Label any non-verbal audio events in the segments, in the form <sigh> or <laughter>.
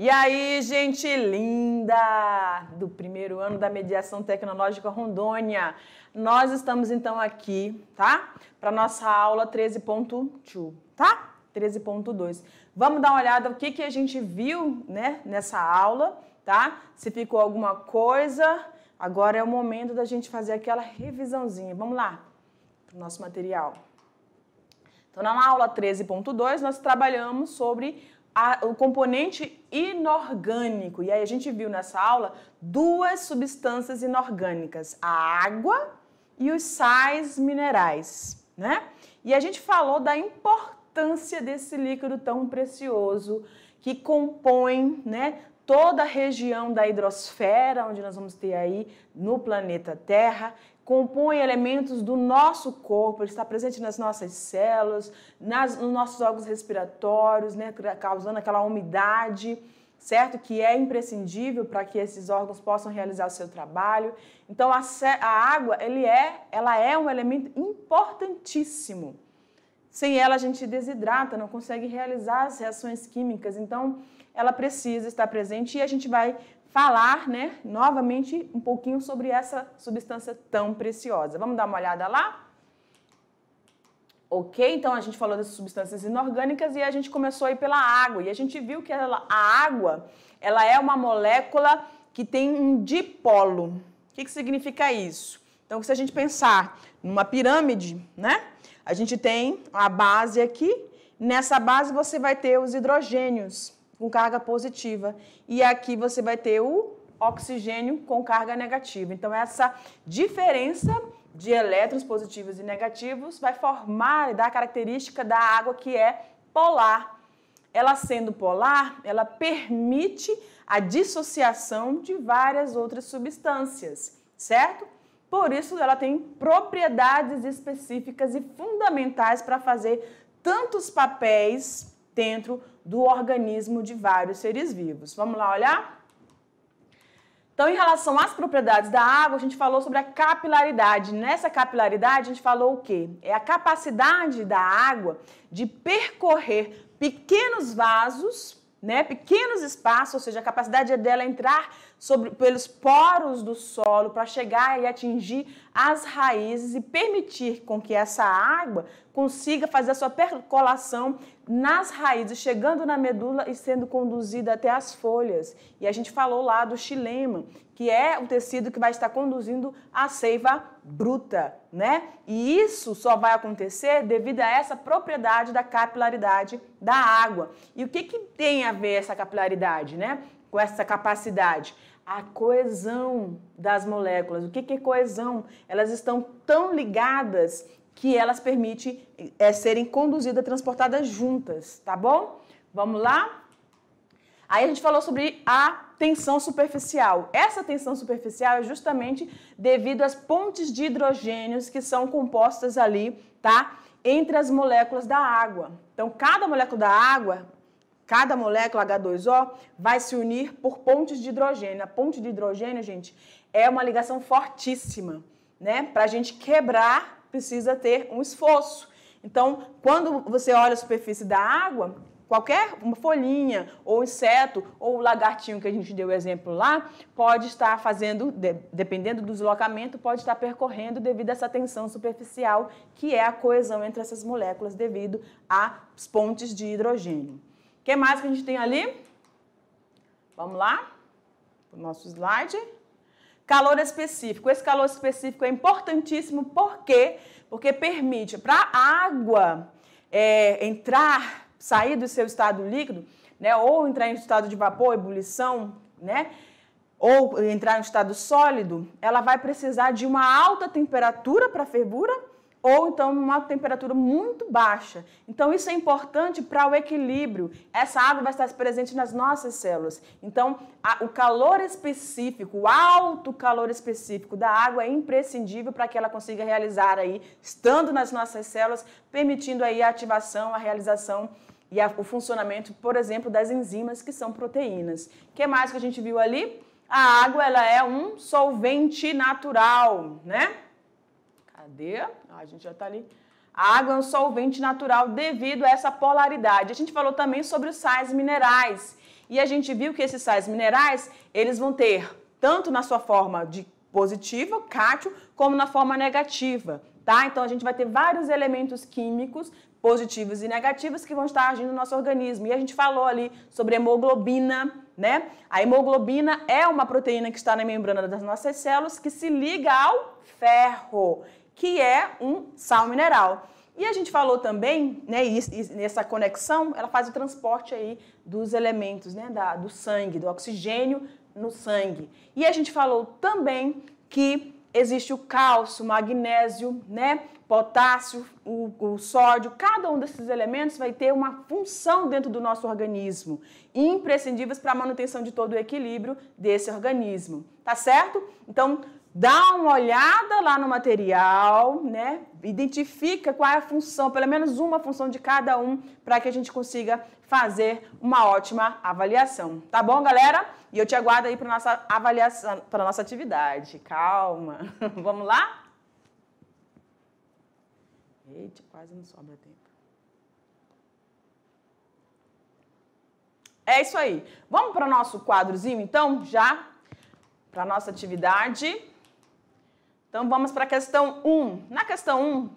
E aí, gente linda do primeiro ano da mediação tecnológica Rondônia. Nós estamos então aqui, tá? Para nossa aula 13.2, tá? 13.2. Vamos dar uma olhada o que que a gente viu, né, nessa aula, tá? Se ficou alguma coisa, agora é o momento da gente fazer aquela revisãozinha. Vamos lá pro nosso material. Então, na aula 13.2, nós trabalhamos sobre a, o componente inorgânico. E aí a gente viu nessa aula duas substâncias inorgânicas, a água e os sais minerais, né? E a gente falou da importância desse líquido tão precioso que compõe, né, toda a região da hidrosfera, onde nós vamos ter aí no planeta Terra, compõe elementos do nosso corpo, ele está presente nas nossas células, nas, nos nossos órgãos respiratórios, né, causando aquela umidade, certo? Que é imprescindível para que esses órgãos possam realizar o seu trabalho. Então, a, a água, ele é, ela é um elemento importantíssimo. Sem ela, a gente desidrata, não consegue realizar as reações químicas. Então, ela precisa estar presente e a gente vai falar, né, novamente um pouquinho sobre essa substância tão preciosa. Vamos dar uma olhada lá? Ok? Então a gente falou dessas substâncias inorgânicas e a gente começou aí pela água. E a gente viu que ela, a água ela é uma molécula que tem um dipolo. O que, que significa isso? Então, se a gente pensar numa pirâmide, né? A gente tem a base aqui. Nessa base você vai ter os hidrogênios com carga positiva. E aqui você vai ter o oxigênio com carga negativa. Então, essa diferença de elétrons positivos e negativos vai formar e dar a característica da água que é polar. Ela sendo polar, ela permite a dissociação de várias outras substâncias, certo? Por isso ela tem propriedades específicas e fundamentais para fazer tantos papéis dentro do organismo de vários seres vivos. Vamos lá olhar? Então, em relação às propriedades da água, a gente falou sobre a capilaridade. Nessa capilaridade, a gente falou o quê? É a capacidade da água de percorrer pequenos vasos né? Pequenos espaços, ou seja, a capacidade dela entrar sobre, pelos poros do solo para chegar e atingir as raízes e permitir com que essa água consiga fazer a sua percolação nas raízes, chegando na medula e sendo conduzida até as folhas. E a gente falou lá do xilema, que é o tecido que vai estar conduzindo a seiva bruta, né? E isso só vai acontecer devido a essa propriedade da capilaridade da água. E o que, que tem a ver essa capilaridade, né? Com essa capacidade? a coesão das moléculas. O que, que é coesão? Elas estão tão ligadas que elas permitem é, serem conduzidas, transportadas juntas, tá bom? Vamos lá? Aí a gente falou sobre a tensão superficial. Essa tensão superficial é justamente devido às pontes de hidrogênios que são compostas ali, tá? Entre as moléculas da água. Então, cada molécula da água, cada molécula H2O vai se unir por pontes de hidrogênio. A ponte de hidrogênio, gente, é uma ligação fortíssima, né? Para a gente quebrar, precisa ter um esforço. Então, quando você olha a superfície da água, Qualquer uma folhinha, ou inseto, ou lagartinho que a gente deu exemplo lá, pode estar fazendo, dependendo do deslocamento, pode estar percorrendo devido a essa tensão superficial, que é a coesão entre essas moléculas devido às pontes de hidrogênio. O que mais que a gente tem ali? Vamos lá, o nosso slide. Calor específico. Esse calor específico é importantíssimo, por quê? Porque permite para a água é, entrar sair do seu estado líquido, né, ou entrar em estado de vapor, ebulição, né, ou entrar em estado sólido, ela vai precisar de uma alta temperatura para fervura ou então uma temperatura muito baixa. Então isso é importante para o equilíbrio. Essa água vai estar presente nas nossas células. Então a, o calor específico, o alto calor específico da água é imprescindível para que ela consiga realizar aí, estando nas nossas células, permitindo aí a ativação, a realização e a, o funcionamento, por exemplo, das enzimas que são proteínas. O que mais que a gente viu ali? A água ela é um solvente natural, né? Cadê? Ah, a gente já está ali. A água é um solvente natural devido a essa polaridade. A gente falou também sobre os sais minerais. E a gente viu que esses sais minerais, eles vão ter tanto na sua forma de positiva, cátion, como na forma negativa, tá? Então a gente vai ter vários elementos químicos, positivos e negativos que vão estar agindo no nosso organismo. E a gente falou ali sobre hemoglobina, né? A hemoglobina é uma proteína que está na membrana das nossas células que se liga ao ferro, que é um sal mineral. E a gente falou também, né, nessa conexão, ela faz o transporte aí dos elementos, né, da, do sangue, do oxigênio no sangue. E a gente falou também que existe o cálcio, magnésio, né? Potássio, o, o, sódio, cada um desses elementos vai ter uma função dentro do nosso organismo, imprescindíveis para a manutenção de todo o equilíbrio desse organismo, tá certo? Então, dá uma olhada lá no material, né? Identifica qual é a função, pelo menos uma função de cada um, para que a gente consiga fazer uma ótima avaliação. Tá bom, galera? E eu te aguardo aí para nossa avaliação, para nossa atividade. Calma. <laughs> Vamos lá? Eita, quase não sobra tempo. É isso aí. Vamos para o nosso quadrozinho, então, já para nossa atividade. Então vamos para a questão 1. Na questão 1, o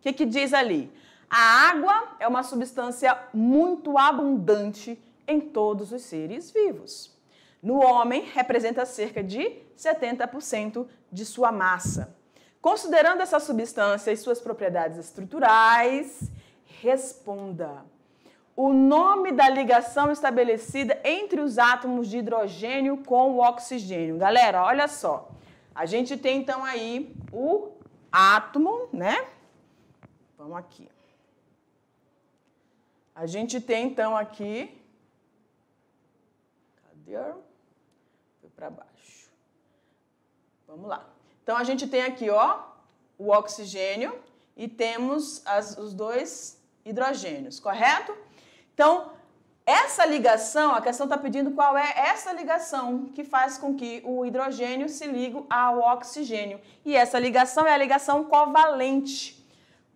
que, que diz ali? A água é uma substância muito abundante em todos os seres vivos. No homem, representa cerca de 70% de sua massa. Considerando essa substância e suas propriedades estruturais, responda. O nome da ligação estabelecida entre os átomos de hidrogênio com o oxigênio. Galera, olha só. A gente tem então aí o átomo, né? Vamos aqui. A gente tem então aqui. Cadê? Foi para baixo. Vamos lá. Então a gente tem aqui, ó, o oxigênio e temos as, os dois hidrogênios, correto? Então, essa ligação, a questão está pedindo qual é essa ligação que faz com que o hidrogênio se ligue ao oxigênio. E essa ligação é a ligação covalente.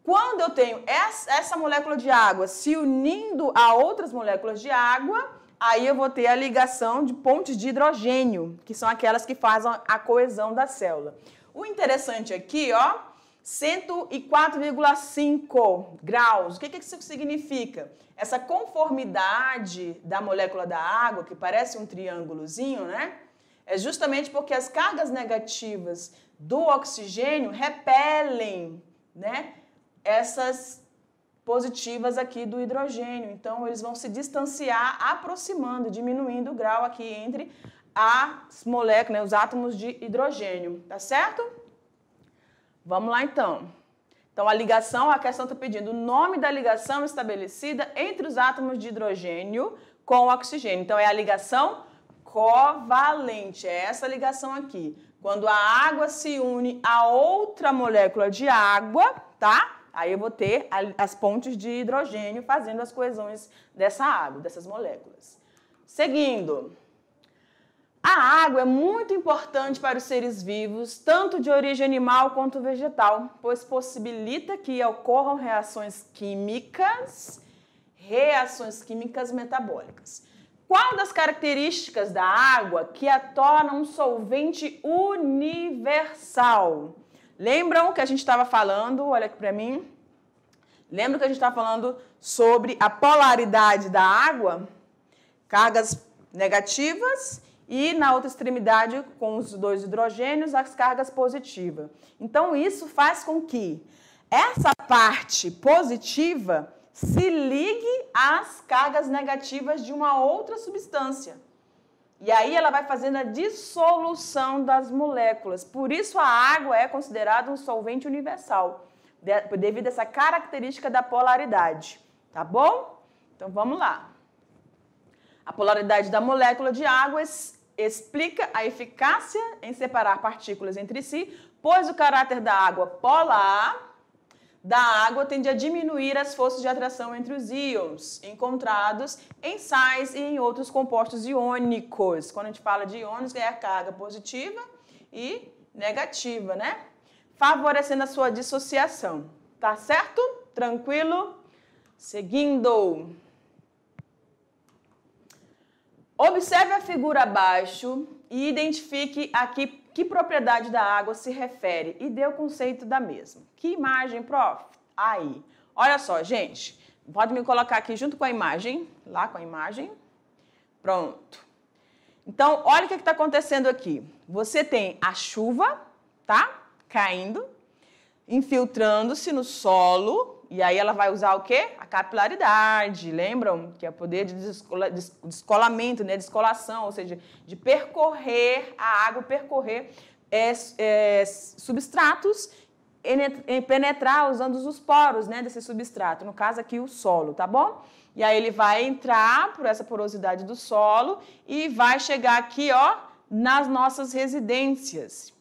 Quando eu tenho essa molécula de água se unindo a outras moléculas de água, aí eu vou ter a ligação de pontes de hidrogênio, que são aquelas que fazem a coesão da célula. O interessante aqui, ó, 104,5 graus. O que, que isso significa? Essa conformidade da molécula da água, que parece um triângulozinho, né? É justamente porque as cargas negativas do oxigênio repelem, né? Essas positivas aqui do hidrogênio. Então, eles vão se distanciar, aproximando, diminuindo o grau aqui entre as moléculas, né? os átomos de hidrogênio, tá certo? Vamos lá então. Então, a ligação, a questão está pedindo o nome da ligação estabelecida entre os átomos de hidrogênio com o oxigênio. Então, é a ligação covalente, é essa ligação aqui. Quando a água se une a outra molécula de água, tá? Aí eu vou ter as pontes de hidrogênio fazendo as coesões dessa água, dessas moléculas. Seguindo. A água é muito importante para os seres vivos, tanto de origem animal quanto vegetal, pois possibilita que ocorram reações químicas, reações químicas metabólicas. Qual das características da água que a torna um solvente universal? Lembram que a gente estava falando, olha aqui para mim. Lembra que a gente estava falando sobre a polaridade da água? Cargas negativas e na outra extremidade, com os dois hidrogênios, as cargas positivas. Então, isso faz com que essa parte positiva se ligue às cargas negativas de uma outra substância. E aí ela vai fazendo a dissolução das moléculas. Por isso a água é considerada um solvente universal, devido a essa característica da polaridade. Tá bom? Então vamos lá. A polaridade da molécula de água explica a eficácia em separar partículas entre si, pois o caráter da água polar da água tende a diminuir as forças de atração entre os íons encontrados em sais e em outros compostos iônicos. Quando a gente fala de íons, é a carga positiva e negativa, né? Favorecendo a sua dissociação. Tá certo? Tranquilo? Seguindo. Observe a figura abaixo e identifique aqui que propriedade da água se refere e dê o conceito da mesma. Que imagem, prof? Aí. Olha só, gente. Pode me colocar aqui junto com a imagem. Lá com a imagem. Pronto. Então, olha o que é está acontecendo aqui. Você tem a chuva, tá? Caindo, infiltrando-se no solo, e aí ela vai usar o quê? A capilaridade, lembram? Que é o poder de descolamento, né? descolação, ou seja, de percorrer a água, percorrer é, é, substratos e penetrar usando os poros né, desse substrato, no caso aqui o solo, tá bom? E aí ele vai entrar por essa porosidade do solo e vai chegar aqui, ó, nas nossas residências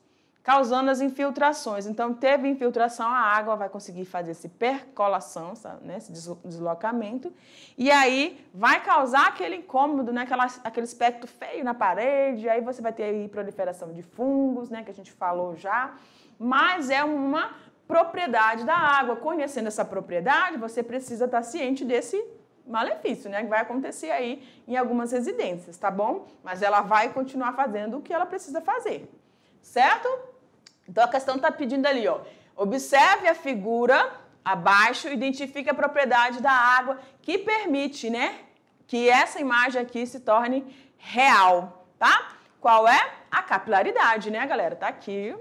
causando as infiltrações. Então, teve infiltração, a água vai conseguir fazer essa percolação, né, esse deslocamento, e aí vai causar aquele incômodo, né, aquela, aquele aspecto feio na parede, aí você vai ter aí proliferação de fungos, né, que a gente falou já, mas é uma propriedade da água. Conhecendo essa propriedade, você precisa estar ciente desse malefício, né? Que vai acontecer aí em algumas residências, tá bom? Mas ela vai continuar fazendo o que ela precisa fazer, certo? Então a questão está pedindo ali, ó. Observe a figura abaixo, identifique a propriedade da água que permite, né, que essa imagem aqui se torne real, tá? Qual é? A capilaridade, né, galera? Tá aqui.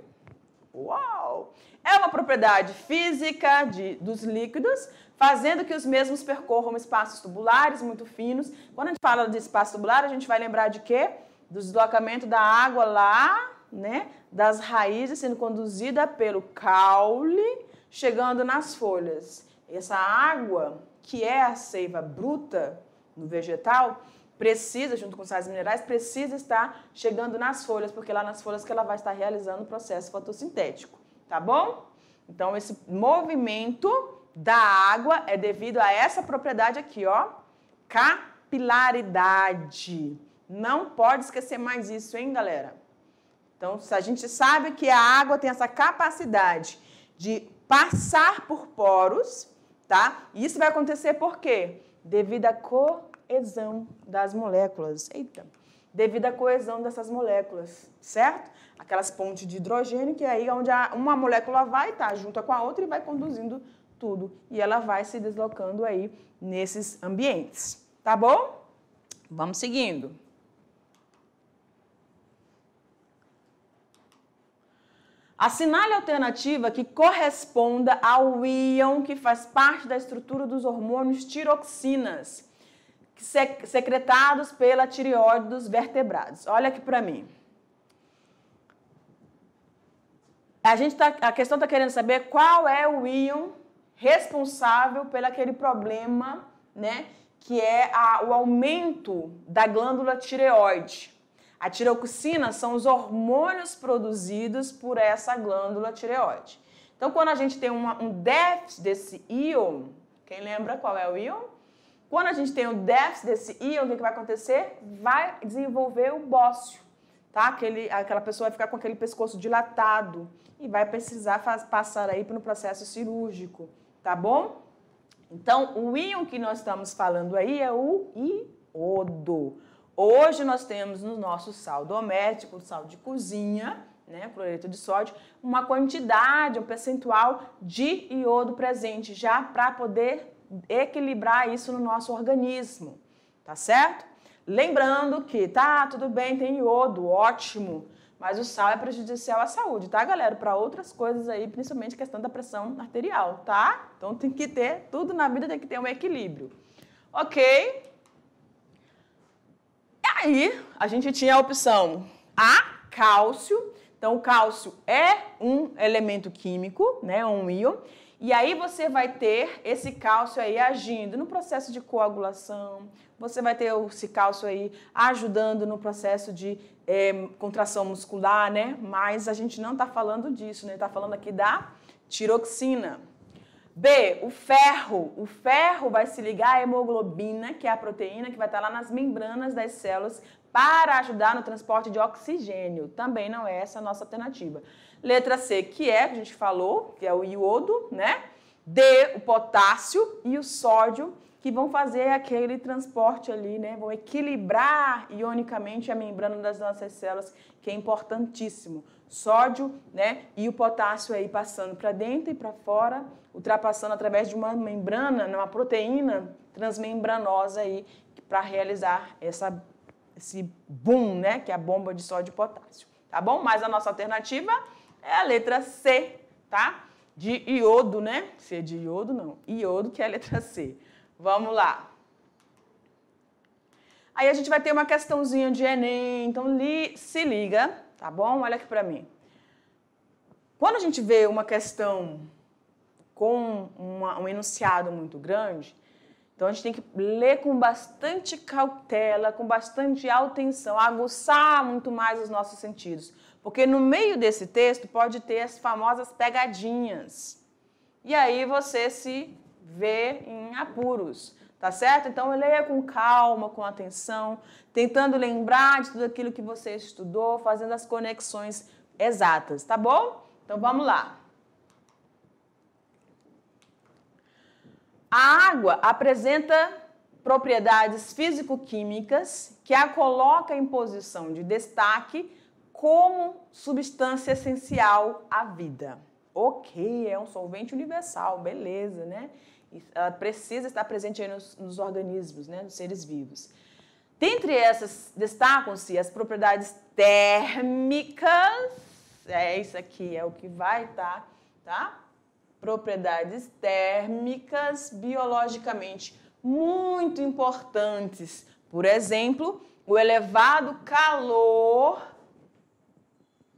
Uau! É uma propriedade física de, dos líquidos, fazendo que os mesmos percorram espaços tubulares muito finos. Quando a gente fala de espaço tubular, a gente vai lembrar de quê? Do deslocamento da água lá né, das raízes sendo conduzida pelo caule, chegando nas folhas. Essa água, que é a seiva bruta no vegetal, precisa, junto com os sais minerais, precisa estar chegando nas folhas, porque é lá nas folhas que ela vai estar realizando o processo fotossintético, tá bom? Então, esse movimento da água é devido a essa propriedade aqui, ó, capilaridade. Não pode esquecer mais isso, hein, galera? Então, a gente sabe que a água tem essa capacidade de passar por poros, tá? E isso vai acontecer por quê? Devido à coesão das moléculas. Eita! Devido à coesão dessas moléculas, certo? Aquelas pontes de hidrogênio, que é aí onde uma molécula vai estar tá, junto com a outra e vai conduzindo tudo. E ela vai se deslocando aí nesses ambientes. Tá bom? Vamos seguindo. Assinale a alternativa que corresponda ao íon que faz parte da estrutura dos hormônios tiroxinas, secretados pela tireoide dos vertebrados. Olha aqui para mim. A, gente tá, a questão está querendo saber qual é o íon responsável pelo aquele problema, né? Que é a, o aumento da glândula tireoide. A tiroxina são os hormônios produzidos por essa glândula tireoide. Então, quando a gente tem uma, um déficit desse íon, quem lembra qual é o íon? Quando a gente tem um déficit desse íon, o que, que vai acontecer? Vai desenvolver o bócio, tá? Aquele, aquela pessoa vai ficar com aquele pescoço dilatado e vai precisar faz, passar aí para um processo cirúrgico, tá bom? Então, o íon que nós estamos falando aí é o iodo. Hoje nós temos no nosso sal doméstico, sal de cozinha, né, cloreto de sódio, uma quantidade, um percentual de iodo presente, já para poder equilibrar isso no nosso organismo, tá certo? Lembrando que, tá, tudo bem, tem iodo, ótimo, mas o sal é prejudicial à saúde, tá, galera? Para outras coisas aí, principalmente questão da pressão arterial, tá? Então tem que ter, tudo na vida tem que ter um equilíbrio. Ok? Aí a gente tinha a opção A, cálcio. Então, o cálcio é um elemento químico, né, um íon. E aí você vai ter esse cálcio aí agindo no processo de coagulação, você vai ter esse cálcio aí ajudando no processo de é, contração muscular, né? Mas a gente não está falando disso, né? Está falando aqui da tiroxina. B, o ferro. O ferro vai se ligar à hemoglobina, que é a proteína que vai estar lá nas membranas das células para ajudar no transporte de oxigênio. Também não é essa a nossa alternativa. Letra C, que é, a gente falou, que é o iodo, né? D, o potássio e o sódio, que vão fazer aquele transporte ali, né? Vão equilibrar ionicamente a membrana das nossas células, que é importantíssimo. Sódio, né? E o potássio aí passando para dentro e para fora ultrapassando através de uma membrana, né, uma proteína transmembranosa aí para realizar essa, esse boom, né, que é a bomba de sódio e potássio, tá bom? Mas a nossa alternativa é a letra C, tá? De iodo, né? C é de iodo não, iodo que é a letra C. Vamos lá. Aí a gente vai ter uma questãozinha de Enem, então li, se liga, tá bom? Olha aqui para mim. Quando a gente vê uma questão com uma, um enunciado muito grande. Então a gente tem que ler com bastante cautela, com bastante atenção, aguçar muito mais os nossos sentidos. Porque no meio desse texto pode ter as famosas pegadinhas. E aí você se vê em apuros, tá certo? Então leia com calma, com atenção, tentando lembrar de tudo aquilo que você estudou, fazendo as conexões exatas, tá bom? Então vamos lá. A água apresenta propriedades físico-químicas que a coloca em posição de destaque como substância essencial à vida. Ok, é um solvente universal, beleza, né? Ela ah, precisa estar presente nos, nos organismos, né? nos seres vivos. Dentre essas, destacam-se as propriedades térmicas, é isso aqui, é o que vai estar, tá? tá? propriedades térmicas biologicamente muito importantes. Por exemplo, o elevado calor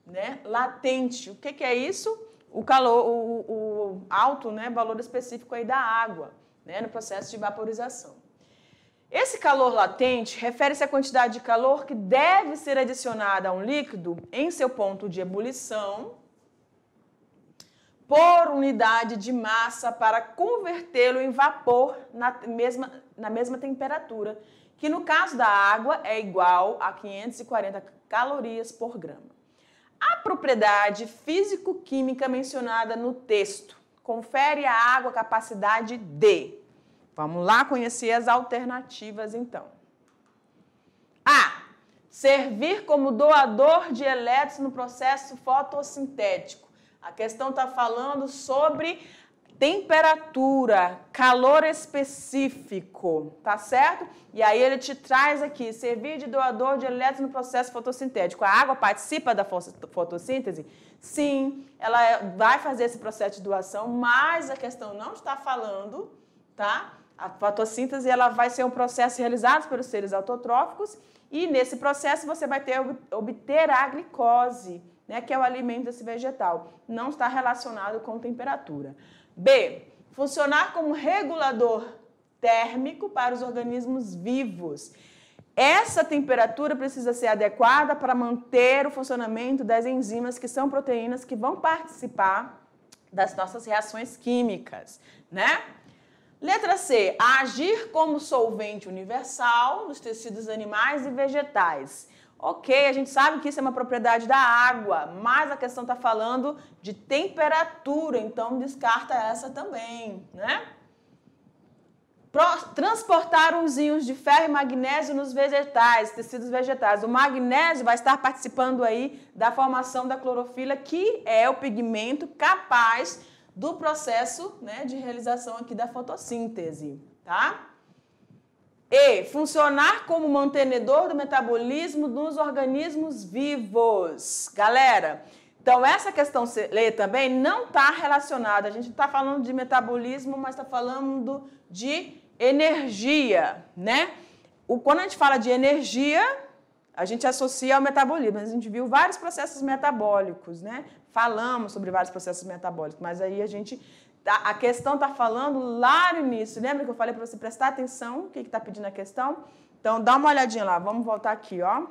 né, latente. O que, que é isso? O calor, o, o alto né, valor específico aí da água né, no processo de vaporização. Esse calor latente refere-se à quantidade de calor que deve ser adicionada a um líquido em seu ponto de ebulição por unidade de massa para convertê-lo em vapor na mesma, na mesma temperatura, que no caso da água é igual a 540 calorias por grama. A propriedade físico-química mencionada no texto confere à água capacidade de. Vamos lá conhecer as alternativas então. A. Servir como doador de elétrons no processo fotossintético a questão está falando sobre temperatura, calor específico, tá certo? E aí ele te traz aqui, servir de doador de elétrons no processo fotossintético. A água participa da fotossíntese? Sim, ela é, vai fazer esse processo de doação, mas a questão não está falando, tá? A fotossíntese ela vai ser um processo realizado pelos seres autotróficos e nesse processo você vai ter obter a glicose né, que é o alimento desse vegetal. Não está relacionado com temperatura. B. Funcionar como regulador térmico para os organismos vivos. Essa temperatura precisa ser adequada para manter o funcionamento das enzimas, que são proteínas que vão participar das nossas reações químicas, né? Letra C, agir como solvente universal nos tecidos animais e vegetais. Ok, a gente sabe que isso é uma propriedade da água, mas a questão está falando de temperatura, então descarta essa também, né? transportar os íons de ferro e magnésio nos vegetais, tecidos vegetais. O magnésio vai estar participando aí da formação da clorofila, que é o pigmento capaz do processo né, de realização aqui da fotossíntese, tá? E funcionar como mantenedor do metabolismo dos organismos vivos. Galera, então essa questão lê também não está relacionada. A gente está falando de metabolismo, mas está falando de energia, né? O, quando a gente fala de energia, a gente associa ao metabolismo. A gente viu vários processos metabólicos, né? Falamos sobre vários processos metabólicos, mas aí a gente a questão está falando lá no início. Lembra que eu falei para você prestar atenção o que está pedindo a questão? Então, dá uma olhadinha lá. Vamos voltar aqui, ó.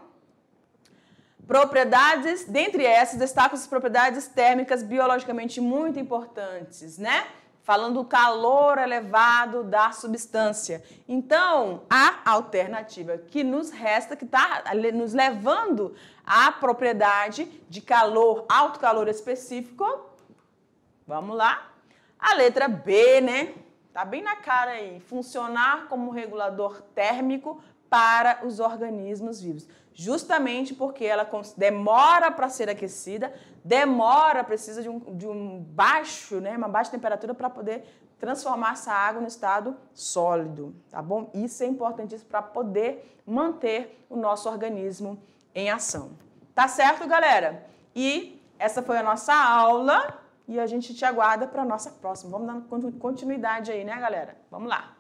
Propriedades, dentre essas, destacam as propriedades térmicas biologicamente muito importantes, né? Falando do calor elevado da substância. Então, a alternativa que nos resta, que está nos levando à propriedade de calor, alto calor específico, vamos lá, a letra B, né? Tá bem na cara aí. Funcionar como regulador térmico para os organismos vivos. Justamente porque ela demora para ser aquecida, demora, precisa de um, de um baixo, né, uma baixa temperatura para poder transformar essa água no estado sólido, tá bom? Isso é importantíssimo para poder manter o nosso organismo em ação. Tá certo, galera? E essa foi a nossa aula e a gente te aguarda para a nossa próxima. Vamos dando continuidade aí, né, galera? Vamos lá!